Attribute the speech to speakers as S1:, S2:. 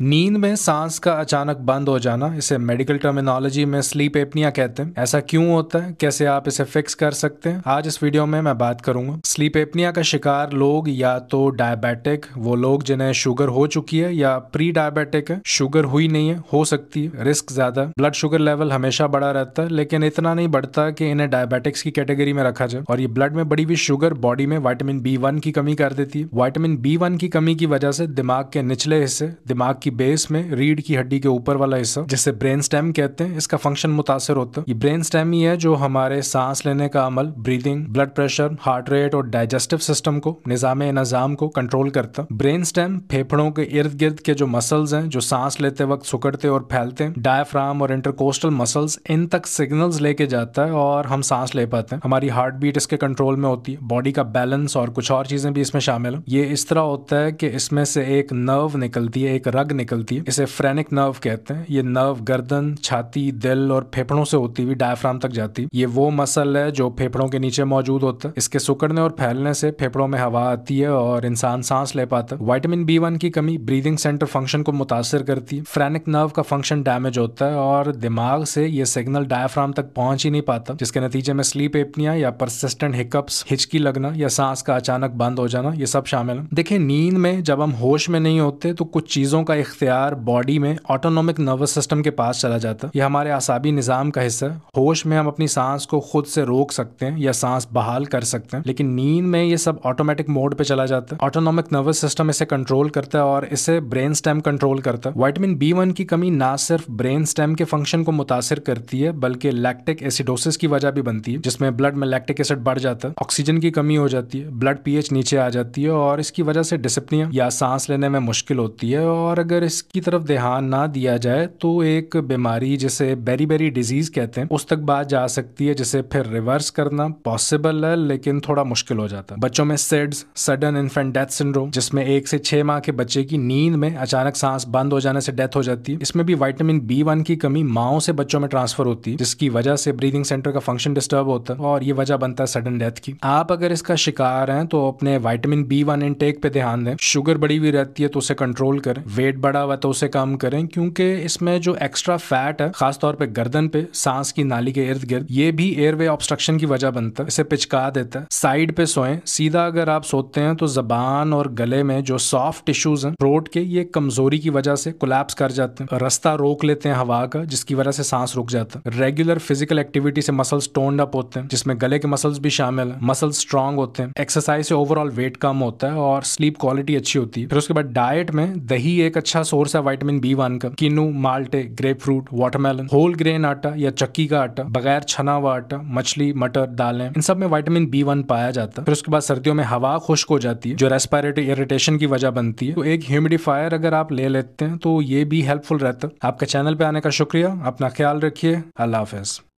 S1: नींद में सांस का अचानक बंद हो जाना इसे मेडिकल टर्मिनोलॉजी में स्लीप एपनिया कहते हैं ऐसा क्यों होता है कैसे आप इसे फिक्स कर सकते हैं आज इस वीडियो में मैं बात करूंगा स्लीप एपनिया का शिकार लोग या तो डायबिटिक वो लोग जिन्हें शुगर हो चुकी है या प्री डायबिटिक है शुगर हुई नहीं है हो सकती है रिस्क ज्यादा ब्लड शुगर लेवल हमेशा बड़ा रहता है लेकिन इतना नहीं बढ़ता की इन्हें डायबिटिक्स की कैटेगरी में रखा जाए और ये ब्लड में बड़ी हुई शुगर बॉडी में वाइटामिन बी की कमी कर देती है वाइटामिन बी की कमी की वजह से दिमाग के निचले हिस्से दिमाग की की बेस में रीढ़ की हड्डी के ऊपर वाला हिस्सा जिसे ब्रेन स्टेम कहते हैं इसका फंक्शन मुतासर होता है ये ब्रेन स्टेम ही है जो हमारे सांस लेने का अमल breathing blood pressure heart rate और डाइजेस्टिव सिस्टम को निज़ाम नज़ाम को कंट्रोल करता है ब्रेन स्टेम फेफड़ों के इर्द गिर्द के जो मसल्स हैं जो सांस लेते वक्त सुकड़ते और फैलते हैं डायफ्राम और इंटरकोस्टल मसल्स इन तक सिग्नल लेके जाता है और हम सांस ले पाते हैं हमारी हार्ट बीट इसके कंट्रोल में होती है बॉडी का बैलेंस और कुछ और चीजें भी इसमें शामिल है ये इस तरह होता है कि इसमें से एक नर्व निकलती है एक रग निकलती है इसे फ्रेनिक नर्व कहते हैं ये नर्व गर्दन छाती दिल और फेफड़ों से होती हुई डायफ्राम तक जाती है ये वो मसल है जो फेफड़ों के नीचे मौजूद होता है इसके सुकड़ने और फैलने से फेफड़ों में हवा आती है और इंसान सांस ले पाता है वाइटामिन बी वन की कमी ब्रीदिंग सेंटर फंक्शन को मुतासर करती है फ्रेनिक नर्व का फंक्शन डैमेज होता है और दिमाग से ये सिग्नल डायफ्राम तक पहुंच ही नहीं पाता जिसके नतीजे में स्लीप एपनिया या परसिस्टेंट हिकअप्स हिचकी लगना या सांस का अचानक बंद हो जाना ये सब शामिल है देखिये नींद में जब हम होश में नहीं होते तो कुछ चीजों का इख्तियार बॉडी में ऑटोनोमिक नर्वस सिस्टम के पास चला जाता है यह हमारे आसाबी निज़ाम का हिस्सा है होश में हम अपनी सांस को खुद से रोक सकते हैं या सांस बहाल कर सकते हैं लेकिन नींद में ये सब ऑटोमेटिक मोड पे चला जाता है ऑटोनोमिक नर्वस सिस्टम इसे कंट्रोल करता है और इसे ब्रेन स्टेम कंट्रोल करता है वाइटमिन बी वन की कमी ना सिर्फ ब्रेन स्टेम के फंक्शन को मुतासर करती है बल्कि लैक्टिक एसिडोसिस की वजह भी बनती है जिसमें ब्लड में लैक्टिक एसिड बढ़ जाता है ऑक्सीजन की कमी हो जाती है ब्लड पीएच नीचे आ जाती है और इसकी वजह से डिसिप्लिन या सांस लेने में मुश्किल होती है और अगर अगर इसकी तरफ ध्यान ना दिया जाए तो एक बीमारी जिसे बेरी बेरी डिजीज़ कहते हैं उस तक बात जा सकती है जिसे फिर रिवर्स करना पॉसिबल है लेकिन थोड़ा मुश्किल हो जाता है बच्चों में SIDS sudden infant death syndrome जिसमें एक से छह माह के बच्चे की नींद में अचानक सांस बंद हो जाने से डेथ हो जाती है इसमें भी वाइटामिन बी वन की कमी माओ से बच्चों में ट्रांसफर होती है जिसकी वजह से ब्रीदिंग सेंटर का फंक्शन डिस्टर्ब होता है और ये वजह बनता है सडन डेथ की आप अगर इसका शिकार हैं तो अपने वाइटामिन बी वन इनटेक पे ध्यान दें शुगर बड़ी हुई रहती है तो उसे कंट्रोल करें वेट बड़ा हुआ तो उसे कम करें क्योंकि इसमें जो एक्स्ट्रा फैट है खासतौर पर गर्दन पे सांस की नाली के इर्द गिर्द ये भी एयरवे ऑब्स्ट्रक्शन की वजह बनता है इसे पिचका देता है साइड पे सोएं सीधा अगर आप सोते हैं तो जबान और गले में जो सॉफ्ट टिश्यूज हैं थ्रोट के ये कमजोरी की वजह से कोलैप्स कर जाते हैं रास्ता रोक लेते हैं हवा का जिसकी वजह से सांस रुक जाता है रेगुलर फिजिकल एक्टिविटी से मसल्स टोन्ड अप होते हैं जिसमें गले के मसल्स भी शामिल है मसल स्ट्रांग होते हैं एक्सरसाइज से ओवरऑल वेट कम होता है और स्लीप क्वालिटी अच्छी होती है फिर उसके बाद डाइट में दही एक अच्छा अच्छा सोर्स है वाइटामिन बी वन का किन्नू माल्टे grapefruit watermelon whole grain आटा या चक्की का आटा बगैर छना हुआ आटा मछली मटर दालें इन सब में वाइटामिन बी वन पाया जाता है फिर उसके बाद सर्दियों में हवा खुश्क हो जाती है जो रेस्पायरेटरी इरिटेशन की वजह बनती है तो एक ह्यूमिडिफायर अगर आप ले लेते हैं तो ये भी हेल्पफुल रहता है आपके चैनल पे आने का शुक्रिया अपना ख्याल रखिए अल्लाह हाफिज़